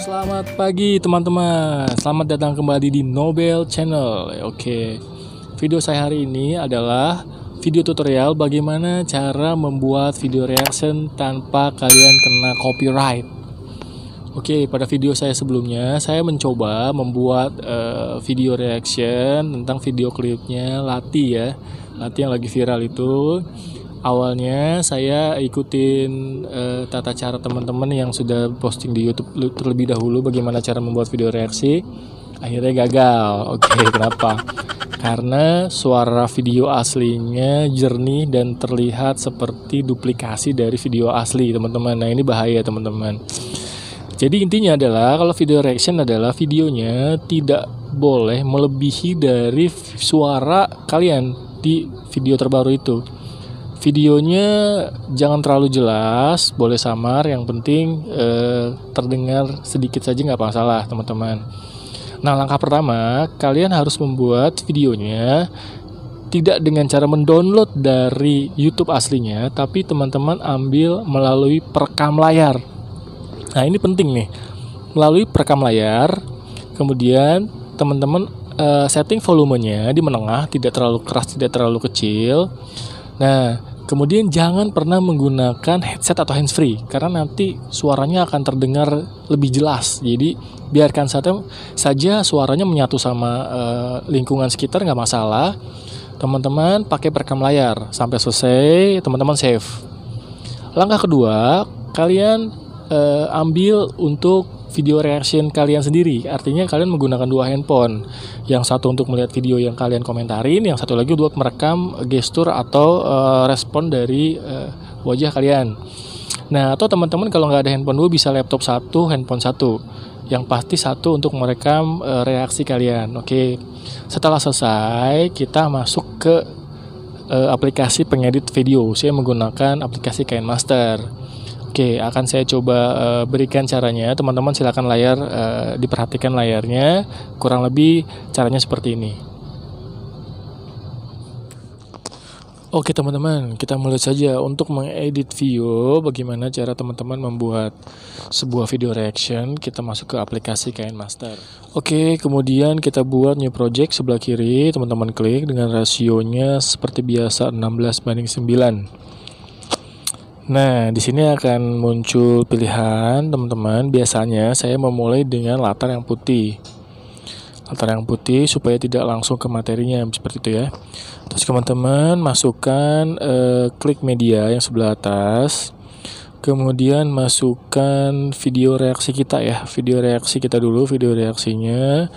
selamat pagi teman-teman Selamat datang kembali di Nobel Channel Oke, video saya hari ini adalah video tutorial bagaimana cara membuat video reaction tanpa kalian kena copyright Oke, pada video saya sebelumnya saya mencoba membuat uh, video reaction tentang video klipnya Lati ya Lati yang lagi viral itu awalnya saya ikutin uh, tata cara teman-teman yang sudah posting di YouTube terlebih dahulu bagaimana cara membuat video reaksi. Akhirnya gagal. Oke, okay, kenapa? Karena suara video aslinya jernih dan terlihat seperti duplikasi dari video asli, teman-teman. Nah, ini bahaya, teman-teman. Jadi intinya adalah kalau video reaction adalah videonya tidak boleh melebihi dari suara kalian di video terbaru itu. Videonya jangan terlalu jelas, boleh samar, yang penting eh, terdengar sedikit saja nggak masalah teman-teman. Nah langkah pertama kalian harus membuat videonya tidak dengan cara mendownload dari YouTube aslinya, tapi teman-teman ambil melalui perekam layar. Nah ini penting nih, melalui perekam layar, kemudian teman-teman eh, setting volumenya di menengah, tidak terlalu keras, tidak terlalu kecil. Nah, Kemudian jangan pernah menggunakan headset atau handsfree karena nanti suaranya akan terdengar lebih jelas. Jadi biarkan saja, saja suaranya menyatu sama uh, lingkungan sekitar nggak masalah. Teman-teman pakai perekam layar sampai selesai, teman-teman save. Langkah kedua, kalian uh, ambil untuk video reaction kalian sendiri. Artinya kalian menggunakan dua handphone. Yang satu untuk melihat video yang kalian komentarin, yang satu lagi buat merekam gestur atau uh, respon dari uh, wajah kalian. Nah, atau teman-teman kalau nggak ada handphone dua bisa laptop satu, handphone satu. Yang pasti satu untuk merekam uh, reaksi kalian. Oke. Setelah selesai, kita masuk ke uh, aplikasi pengedit video. Saya menggunakan aplikasi Kain Master. Oke, akan saya coba uh, berikan caranya. Teman-teman silakan layar uh, diperhatikan layarnya. Kurang lebih caranya seperti ini. Oke teman-teman, kita mulai saja untuk mengedit video bagaimana cara teman-teman membuat sebuah video reaction. Kita masuk ke aplikasi Kain Master. Oke, kemudian kita buat new project sebelah kiri, teman-teman klik dengan rasionya seperti biasa 16 banding 9. Nah, di sini akan muncul pilihan teman-teman. Biasanya saya memulai dengan latar yang putih. Latar yang putih supaya tidak langsung ke materinya seperti itu ya. Terus teman-teman masukkan eh, klik media yang sebelah atas. Kemudian masukkan video reaksi kita ya. Video reaksi kita dulu, video reaksinya.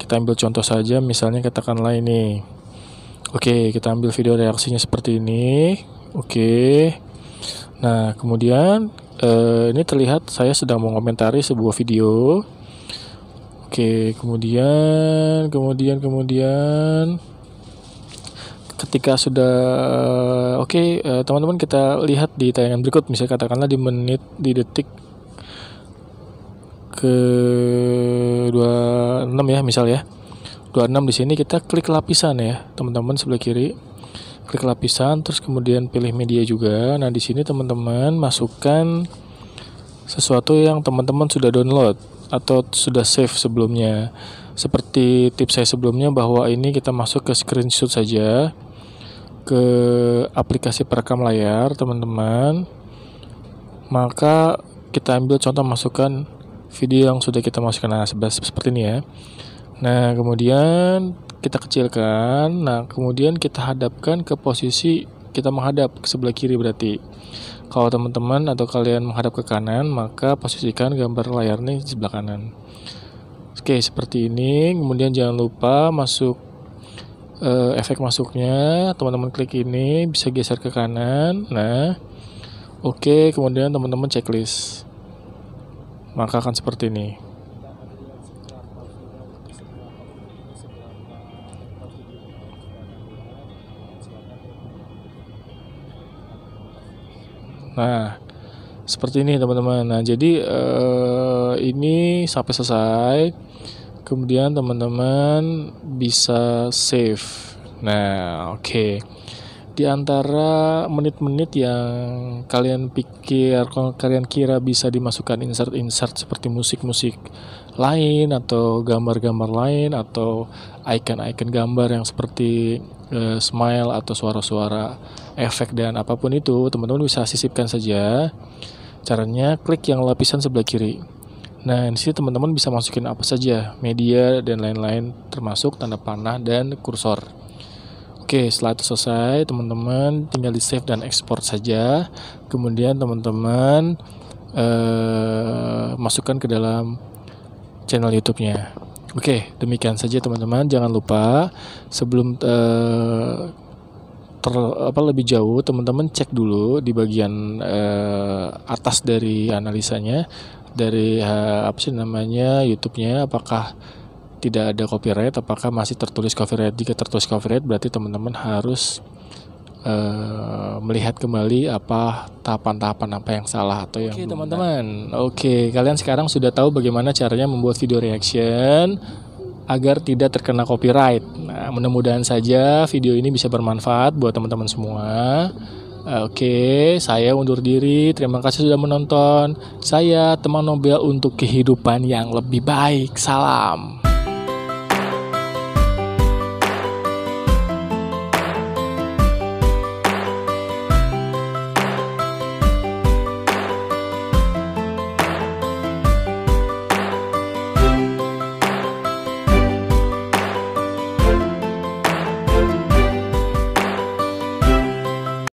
Kita ambil contoh saja misalnya katakanlah ini. Oke, kita ambil video reaksinya seperti ini. Oke. Nah, kemudian eh, ini terlihat saya sedang mengomentari sebuah video. Oke, kemudian, kemudian, kemudian, ketika sudah oke eh, teman-teman kita lihat di tayangan berikut, misalnya katakanlah di menit di detik ke 26 ya misalnya ya. 26 di sini kita klik lapisan ya, teman-teman sebelah kiri klik lapisan terus kemudian pilih media juga nah di sini teman-teman masukkan sesuatu yang teman-teman sudah download atau sudah save sebelumnya seperti tips saya sebelumnya bahwa ini kita masuk ke screenshot saja ke aplikasi perekam layar teman-teman maka kita ambil contoh masukkan video yang sudah kita masukkan nah seperti ini ya nah kemudian kita kecilkan. Nah, kemudian kita hadapkan ke posisi kita menghadap ke sebelah kiri berarti. Kalau teman-teman atau kalian menghadap ke kanan, maka posisikan gambar layarnya di sebelah kanan. Oke, seperti ini. Kemudian jangan lupa masuk uh, efek masuknya. Teman-teman klik ini bisa geser ke kanan. Nah, oke, kemudian teman-teman checklist. Maka akan seperti ini. Nah, seperti ini teman-teman. Nah, jadi eh, ini sampai selesai. Kemudian teman-teman bisa save. Nah, oke. Okay. Di antara menit-menit yang kalian pikir, kalian kira bisa dimasukkan insert-insert seperti musik-musik lain atau gambar-gambar lain atau icon-icon gambar yang seperti e, smile atau suara-suara efek dan apapun itu teman-teman bisa sisipkan saja caranya klik yang lapisan sebelah kiri nah di sini teman-teman bisa masukin apa saja media dan lain-lain termasuk tanda panah dan kursor Oke, setelah itu selesai, teman-teman tinggal di save dan export saja. Kemudian teman-teman uh, masukkan ke dalam channel YouTube-nya. Oke, demikian saja teman-teman. Jangan lupa sebelum uh, ter apa lebih jauh teman-teman cek dulu di bagian uh, atas dari analisanya dari uh, apa sih namanya YouTube-nya apakah tidak ada copyright apakah masih tertulis copyright jika tertulis copyright berarti teman-teman harus uh, melihat kembali apa tahapan-tahapan apa yang salah atau okay, yang Oke teman-teman. Oke, okay, kalian sekarang sudah tahu bagaimana caranya membuat video reaction agar tidak terkena copyright. Nah, mudah-mudahan saja video ini bisa bermanfaat buat teman-teman semua. Eh, oke, saya undur diri. Terima kasih sudah menonton. Saya teman Nobel untuk kehidupan yang lebih baik. Salam.